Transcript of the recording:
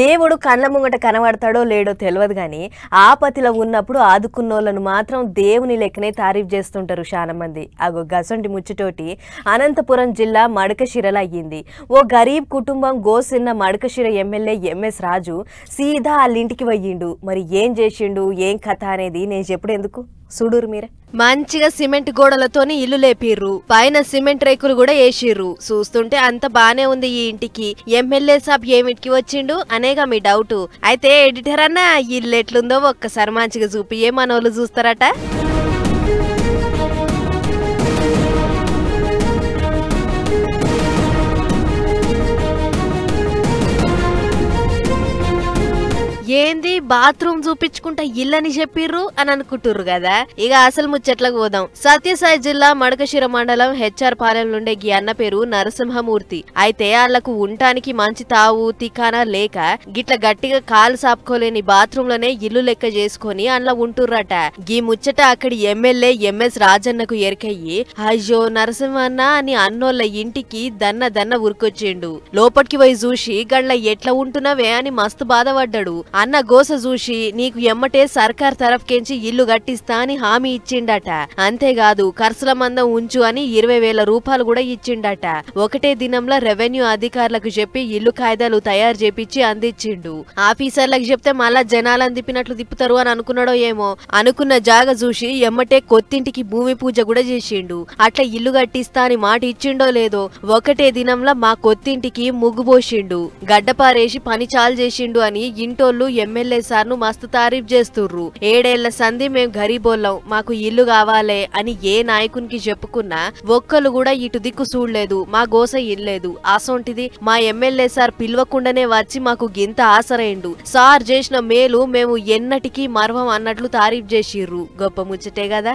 దేవుడు కళ్ళ ముంగట కనబడతాడో లేడో తెలియదు కానీ ఆపతిలో ఉన్నప్పుడు ఆదుకున్నోళ్ళను మాత్రం దేవుని లెక్కనే తారీఫ్ చేస్తుంటారు చాలా మంది అగో గసంటి ముచ్చటోటి అనంతపురం జిల్లా మడకశిరల అయ్యింది ఓ గరీబ్ కుటుంబం గోసిన్న మడకశిర ఎమ్మెల్యే ఎంఎస్ రాజు సీదా వాళ్ళింటికి ఇంటికి పోయిండు మరి ఏం చేసిండు ఏం కథ అనేది నేను చెప్పుడు ఎందుకు చూడురు మీరే మంచిగా సిమెంట్ గోడలతోని ఇల్లు లేపిర్రు పైన సిమెంట్ రేకులు కూడా వేసిర్రు చూస్తుంటే అంత బానే ఉంది ఈ ఇంటికి ఎమ్మెల్యే సాబ్ ఏమిటికి వచ్చిండు అనేగా మీ డౌట్ అయితే ఎడిటర్ అన్న ఇల్లు ఎట్లుందో ఒక్కసారి మంచిగా చూపియే మనోళ్ళు చూస్తారట ఏంది బాత్రూమ్ చూపించుకుంటా ఇల్లని చెప్పిర్రు అని అనుకుంటుర్రు కదా ఇక అసలు ముచ్చట్లకు పోదాం సత్యసాయి జిల్లా మడకశిర మండలం హెచ్ఆర్ పాలెం నుండే గీ అన్న పేరు నరసింహమూర్తి అయితే వాళ్లకు ఉండటానికి మంచి తావు తికానా లేక గిట్ల గట్టిగా కాలు సాపుకోలేని బాత్రూమ్ లోనే ఇల్లు లెక్క చేసుకుని అందులో ఉంటుర్రట గీ ముచ్చట అక్కడి ఎమ్మెల్యే ఎంఎస్ రాజన్నకు ఎరికయ్యి అయ్యో నరసింహన్న అని అన్నోళ్ళ ఇంటికి దన్న దన్న ఉరికొచ్చిండు లోపటికి పోయి చూసి గళ్ళ ఎట్లా ఉంటున్నావే అని మస్తు బాధపడ్డాడు అన్న గోస చూసి నీకు ఎమ్మటే సర్కార్ తరఫుకెంచి ఇల్లు కట్టిస్తా అని హామీ ఇచ్చిండట అంతేకాదు ఖర్చుల మందం ఉంచు అని ఇరవై వేల రూపాయలు కూడా ఇచ్చిండట ఒకటే దినంలో రెవెన్యూ అధికారులకు చెప్పి ఇల్లు కాయిదాలు తయారు చేపించి అందించిండు ఆఫీసర్లకు చెప్తే మళ్ళా జనాలను తిప్పినట్లు తిప్పుతారు అని అనుకున్నాడో ఏమో అనుకున్న జాగ చూసి ఎమ్మటే కొత్తింటికి భూమి పూజ కూడా చేసిండు అట్లా ఇల్లు కట్టిస్తా అని మాట ఇచ్చిండో లేదో ఒకటే దినంలో మా కొత్తింటికి ముగ్గుపోసిండు గడ్డపారేసి పని చాలు చేసిండు అని ఇంటోళ్ళు ఎమ్మెల్యే సార్ ను మస్తు తారీఫ్ చేస్తుర్రు ఏడేళ్ల సంధి మేం గరీబోళ్ళం మాకు ఇల్లు కావాలే అని ఏ నాయకునికి చెప్పుకున్నా ఒక్కలు కూడా ఇటు దిక్కు చూడలేదు మా గోస ఇల్లేదు అసొంటిది మా ఎమ్మెల్యే సార్ పిలవకుండానే వచ్చి మాకు గింత ఆసరైండు సార్ చేసిన మేలు మేము ఎన్నటికీ మర్వం అన్నట్లు తారీఫ్ చేసిర్రు గొప్ప ముచ్చటే కదా